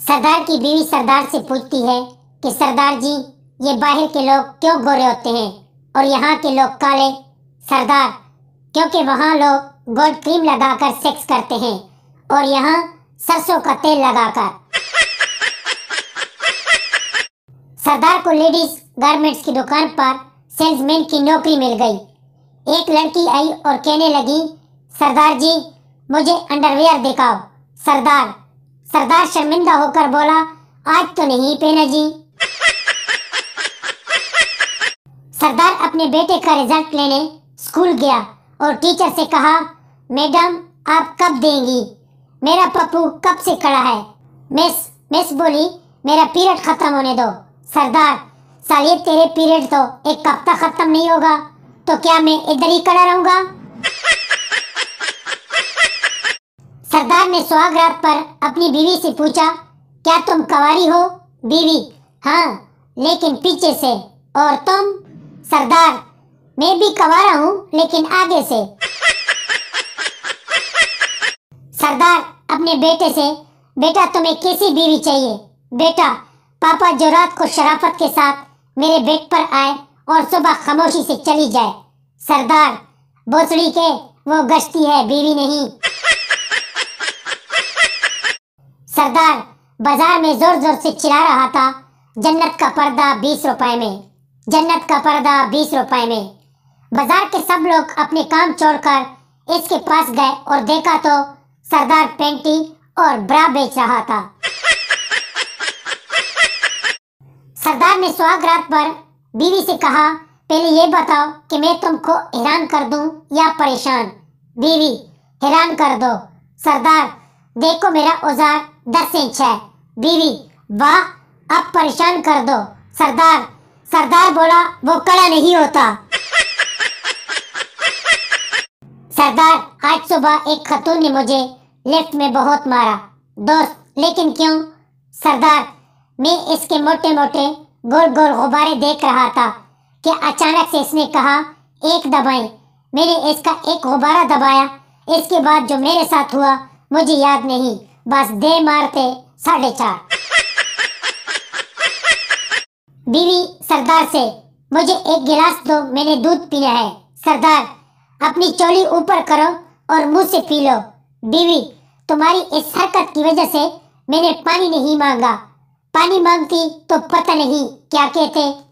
सरदार की बीवी सरदार से पूछती है कि सरदार जी ये बाहर के लोग क्यों गोरे होते हैं और यहाँ के लोग काले सरदार क्योंकि वहाँ लोग गोल्ड क्रीम लगाकर सेक्स करते हैं और यहाँ सरसों का तेल लगाकर सरदार को लेडीज गारमेंट्स की दुकान पर सेल्समैन की नौकरी मिल गई एक लड़की आई और कहने लगी सरदार जी मुझे अंडरवेयर दिखाओ सरदार सरदार शर्मिंदा होकर बोला आज तो नहीं पेना जी सरदार अपने बेटे का रिजल्ट लेने स्कूल गया और टीचर से कहा मैडम आप कब देंगी मेरा पप्पू कब से खड़ा है मिस मिस बोली मेरा पीरियड खत्म होने दो सरदार सालिए तेरे पीरियड तो एक हफ्ता खत्म नहीं होगा तो क्या मैं इधर ही खड़ा रहूंगा सरदार ने सुहागरात पर अपनी बीवी से पूछा क्या तुम कवारी हो बीवी हाँ लेकिन पीछे से और तुम सरदार मैं भी कवारा हूँ लेकिन आगे से सरदार अपने बेटे से बेटा तुम्हें कैसी बीवी चाहिए बेटा पापा जो रात को शराफत के साथ मेरे बेड पर आए और सुबह खामोशी से चली जाए सरदार भोसड़ी के वो गश्ती है बीवी नहीं सरदार बाजार में जोर जोर से चिल्ला रहा था जन्नत का पर्दा बीस रुपए में जन्नत का पर्दा बीस रुपए में बाजार के सब लोग अपने काम छोड़कर इसके पास गए और देखा तो सरदार पेंटी और ब्रा बेच रहा था सरदार ने सुहाग रात पर बीवी से कहा पहले ये बताओ कि मैं तुमको हैरान कर दूं या परेशान बीवी हैरान कर दो सरदार देखो मेरा औजार दस इंच है बीवी वाह अब परेशान कर दो सरदार सरदार बोला वो कड़ा नहीं होता सरदार आज सुबह एक खतून ने मुझे लिफ्ट में बहुत मारा दोस्त लेकिन क्यों सरदार मैं इसके मोटे मोटे गोल गोल गुब्बारे देख रहा था कि अचानक से इसने कहा एक दबाए मैंने इसका एक गुब्बारा दबाया इसके बाद जो मेरे साथ हुआ मुझे याद नहीं बस दे मारते साढ़े चार बीवी सरदार से मुझे एक गिलास दो मैंने दूध पीना है सरदार अपनी चोली ऊपर करो और मुंह से पी लो बीवी तुम्हारी इस हरकत की वजह से मैंने पानी नहीं मांगा पानी मांगती तो पता नहीं क्या कहते